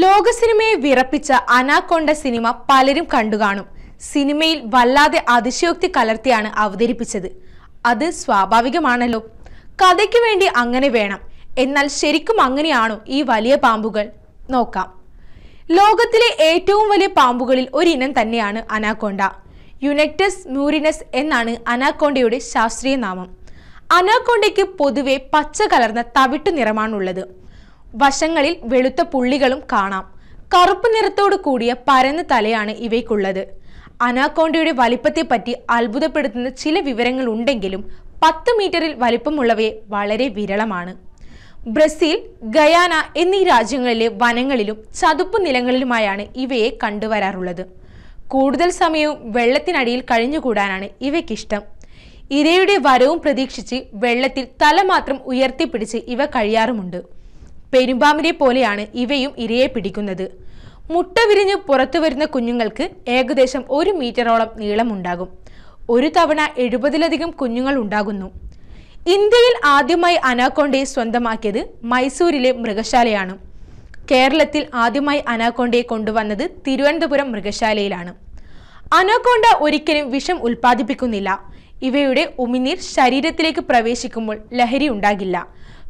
ലോക സിനിമയെ വിറപ്പിച്ച അനാക്കൊണ്ട സിനിമ പലരും കണ്ടുകാണും സിനിമയിൽ വല്ലാതെ അതിശയോക്തി കലർത്തിയാണ് അവതരിപ്പിച്ചത് അത് സ്വാഭാവികമാണല്ലോ കഥയ്ക്ക് വേണ്ടി അങ്ങനെ വേണം എന്നാൽ ശരിക്കും അങ്ങനെയാണോ ഈ വലിയ പാമ്പുകൾ നോക്കാം ലോകത്തിലെ ഏറ്റവും വലിയ പാമ്പുകളിൽ ഒരിനം തന്നെയാണ് അനാക്കൊണ്ട യുനെക്ടസ് മ്യൂരിനസ് എന്നാണ് അനാക്കൊണ്ടയുടെ ശാസ്ത്രീയ നാമം അനാക്കൊണ്ടയ്ക്ക് പൊതുവെ പച്ച കലർന്ന തവിട്ടു നിറമാണുള്ളത് വശങ്ങളിൽ വെളുത്ത പുള്ളികളും കാണാം കറുപ്പ് നിറത്തോടു കൂടിയ പരന്ന തലയാണ് ഇവയ്ക്കുള്ളത് അനാക്കോണ്ടയുടെ വലിപ്പത്തെപ്പറ്റി അത്ഭുതപ്പെടുത്തുന്ന ചില വിവരങ്ങൾ ഉണ്ടെങ്കിലും പത്ത് മീറ്ററിൽ വലിപ്പമുള്ളവയെ വളരെ വിരളമാണ് ബ്രസീൽ ഗയാന എന്നീ രാജ്യങ്ങളിലെ വനങ്ങളിലും ചതുപ്പ് നിലങ്ങളിലുമായാണ് ഇവയെ കണ്ടുവരാറുള്ളത് കൂടുതൽ സമയവും വെള്ളത്തിനടിയിൽ കഴിഞ്ഞുകൂടാനാണ് ഇവയ്ക്കിഷ്ടം ഇരയുടെ വരവും പ്രതീക്ഷിച്ച് വെള്ളത്തിൽ തല മാത്രം ഉയർത്തിപ്പിടിച്ച് ഇവ കഴിയാറുമുണ്ട് പെരുമ്പാമ്പിനെ പോലെയാണ് ഇവയും ഇരയെ പിടിക്കുന്നത് മുട്ട വിരിഞ്ഞ് പുറത്തു വരുന്ന കുഞ്ഞുങ്ങൾക്ക് ഏകദേശം ഒരു മീറ്ററോളം നീളമുണ്ടാകും ഒരു തവണ എഴുപതിലധികം കുഞ്ഞുങ്ങൾ ഉണ്ടാകുന്നു ഇന്ത്യയിൽ ആദ്യമായി അനാക്കോണ്ടയെ സ്വന്തമാക്കിയത് മൈസൂരിലെ മൃഗശാലയാണ് കേരളത്തിൽ ആദ്യമായി അനാക്കോണ്ടയെ കൊണ്ടുവന്നത് തിരുവനന്തപുരം മൃഗശാലയിലാണ് അനാക്കോണ്ട ഒരിക്കലും വിഷം ഉൽപ്പാദിപ്പിക്കുന്നില്ല ഇവയുടെ ഉമിനീർ ശരീരത്തിലേക്ക് പ്രവേശിക്കുമ്പോൾ ലഹരി ഉണ്ടാകില്ല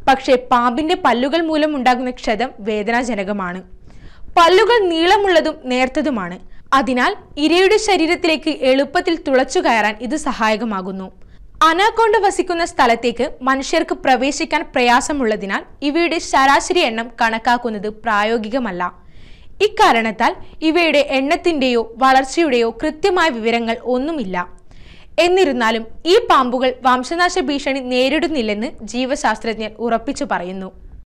പക്ഷേ പാമ്പിന്റെ പല്ലുകൾ മൂലം ഉണ്ടാകുന്ന ക്ഷതം വേദനാജനകമാണ് പല്ലുകൾ നീളമുള്ളതും നേർത്തതുമാണ് അതിനാൽ ഇരയുടെ ശരീരത്തിലേക്ക് എളുപ്പത്തിൽ തുളച്ചു കയറാൻ ഇത് സഹായകമാകുന്നു അനാക്കോണ്ട് വസിക്കുന്ന സ്ഥലത്തേക്ക് മനുഷ്യർക്ക് പ്രവേശിക്കാൻ പ്രയാസമുള്ളതിനാൽ ഇവയുടെ ശരാശരി എണ്ണം കണക്കാക്കുന്നത് പ്രായോഗികമല്ല ഇക്കാരണത്താൽ ഇവയുടെ എണ്ണത്തിന്റെയോ വളർച്ചയുടെയോ കൃത്യമായ വിവരങ്ങൾ ഒന്നുമില്ല എന്നിരുന്നാലും ഈ പാമ്പുകൾ വംശനാശ ഭീഷണി നേരിടുന്നില്ലെന്ന് ജീവശാസ്ത്രജ്ഞർ ഉറപ്പിച്ചു പറയുന്നു